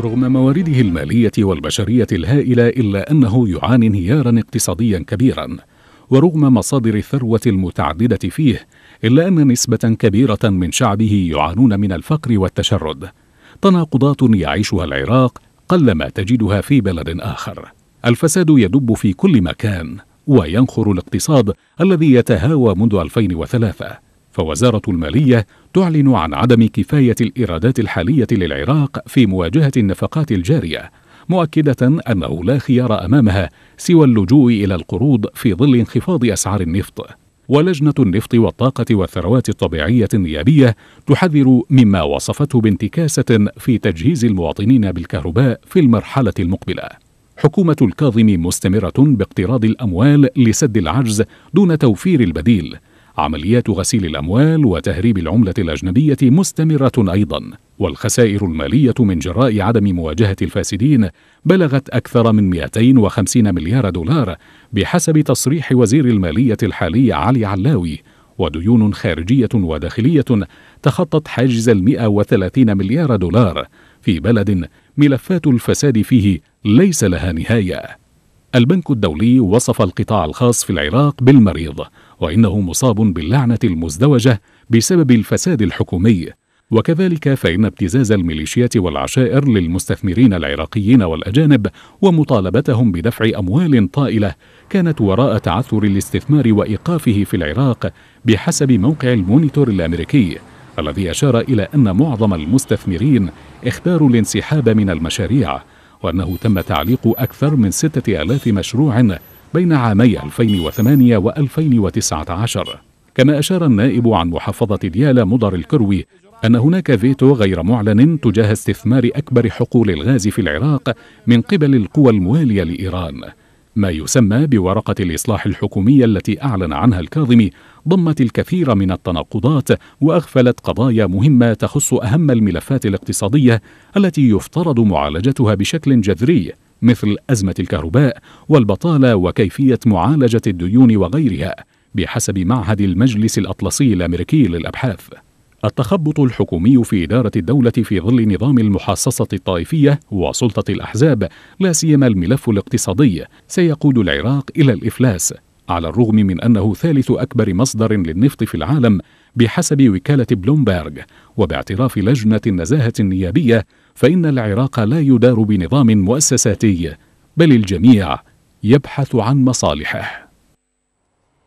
رغم موارده المالية والبشرية الهائلة إلا أنه يعاني انهيارا اقتصاديا كبيرا ورغم مصادر الثروة المتعددة فيه إلا أن نسبة كبيرة من شعبه يعانون من الفقر والتشرد تناقضات يعيشها العراق قلما تجدها في بلد آخر الفساد يدب في كل مكان وينخر الاقتصاد الذي يتهاوى منذ 2003 فوزارة المالية تعلن عن عدم كفاية الإيرادات الحالية للعراق في مواجهة النفقات الجارية مؤكدة أنه لا خيار أمامها سوى اللجوء إلى القروض في ظل انخفاض أسعار النفط ولجنة النفط والطاقة والثروات الطبيعية النيابية تحذر مما وصفته بانتكاسة في تجهيز المواطنين بالكهرباء في المرحلة المقبلة. حكومة الكاظم مستمرة باقتراض الأموال لسد العجز دون توفير البديل، عمليات غسيل الأموال وتهريب العملة الأجنبية مستمرة أيضا والخسائر المالية من جراء عدم مواجهة الفاسدين بلغت أكثر من 250 مليار دولار بحسب تصريح وزير المالية الحالي علي علاوي وديون خارجية وداخلية تخطت حاجز المئة وثلاثين مليار دولار في بلد ملفات الفساد فيه ليس لها نهايه البنك الدولي وصف القطاع الخاص في العراق بالمريض وإنه مصاب باللعنة المزدوجة بسبب الفساد الحكومي وكذلك فإن ابتزاز الميليشيات والعشائر للمستثمرين العراقيين والأجانب ومطالبتهم بدفع أموال طائلة كانت وراء تعثر الاستثمار وإيقافه في العراق بحسب موقع المونيتور الأمريكي الذي أشار إلى أن معظم المستثمرين اختاروا الانسحاب من المشاريع وأنه تم تعليق أكثر من 6000 مشروع بين عامي 2008 و 2019 كما أشار النائب عن محافظة ديالى مضر الكروي أن هناك فيتو غير معلن تجاه استثمار أكبر حقول الغاز في العراق من قبل القوى الموالية لإيران ما يسمى بورقة الإصلاح الحكومية التي أعلن عنها الكاظمي ضمت الكثير من التناقضات وأغفلت قضايا مهمة تخص أهم الملفات الاقتصادية التي يفترض معالجتها بشكل جذري مثل أزمة الكهرباء والبطالة وكيفية معالجة الديون وغيرها بحسب معهد المجلس الأطلسي الأمريكي للأبحاث التخبط الحكومي في إدارة الدولة في ظل نظام المحاصصة الطائفية وسلطة الأحزاب لا سيما الملف الاقتصادي سيقود العراق إلى الإفلاس على الرغم من أنه ثالث أكبر مصدر للنفط في العالم بحسب وكالة بلومبرغ وباعتراف لجنة النزاهة النيابية فإن العراق لا يدار بنظام مؤسساتي بل الجميع يبحث عن مصالحه